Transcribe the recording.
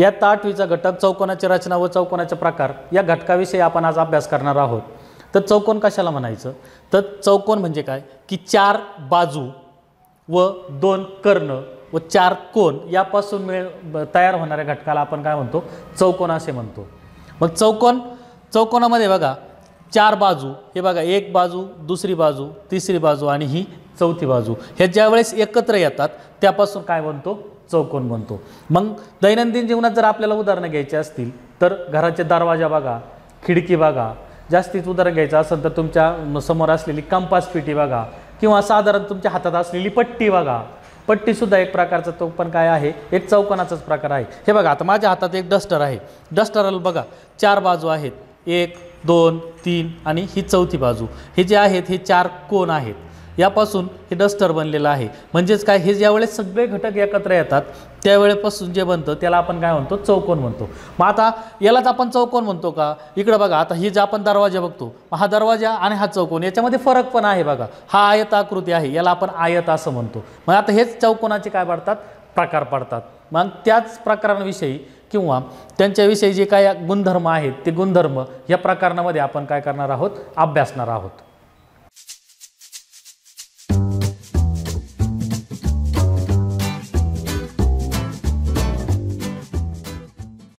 या ताटवीचा घटक चौकोनाची रचना व चौकोनाचे प्रकार या घटकाविषयी आपण आज अभ्यास करणार आहोत तर चौकोन कशाला म्हणायचं तर चौकोन म्हणजे काय की चार बाजू व दोन कर्ण व चार कोण यापासून मिळ तयार होणाऱ्या घटकाला आपण काय म्हणतो चौकोन असे म्हणतो मग चौकोन चौकोनामध्ये बघा चार बाजू हे बघा एक बाजू दुसरी बाजू तिसरी बाजू आणि ही चौथी बाजू हे ज्यावेळेस एकत्र येतात त्यापासून काय म्हणतो चौकोन बनतो मग दैनंदिन जीवनात जर आपल्याला उदाहरणं घ्यायची असतील तर घराचे दरवाजा बघा खिडकी बघा जास्तीच उदाहरण घ्यायचं असेल तर तुमच्या समोर असलेली कंपास पिटी बघा किंवा साधारण तुमच्या हातात असलेली पट्टी बघा पट्टीसुद्धा एक प्रकारचा तो पण काय आहे एक चौकोनाचाच प्रकार आहे हे बघा आता माझ्या हातात एक डस्टर आहे डस्टरला बघा चार बाजू आहेत एक दोन तीन आणि ही चौथी बाजू हे जे आहेत हे चार कोण आहेत यापासून हे डस्टर बनलेलं आहे म्हणजेच काय हे ज्यावेळेस सगळे घटक एकत्र येतात त्यावेळेपासून जे बनतं त्याला आपण काय म्हणतो चौकोन म्हणतो मग आता यालाच आपण चौकोन म्हणतो का इकडं बघा आता ही जे आपण दरवाजा बघतो हा दरवाजा आणि हा चौकोन याच्यामध्ये फरक पण आहे बघा हा आकृती आहे याला आपण आयत असं म्हणतो मग आता हेच चौकोनाचे काय पाडतात प्रकार पाडतात मग त्याच प्रकारांविषयी किंवा त्यांच्याविषयी जे काय गुणधर्म आहेत ते गुणधर्म या प्रकरणामध्ये आपण काय करणार आहोत अभ्यासणार आहोत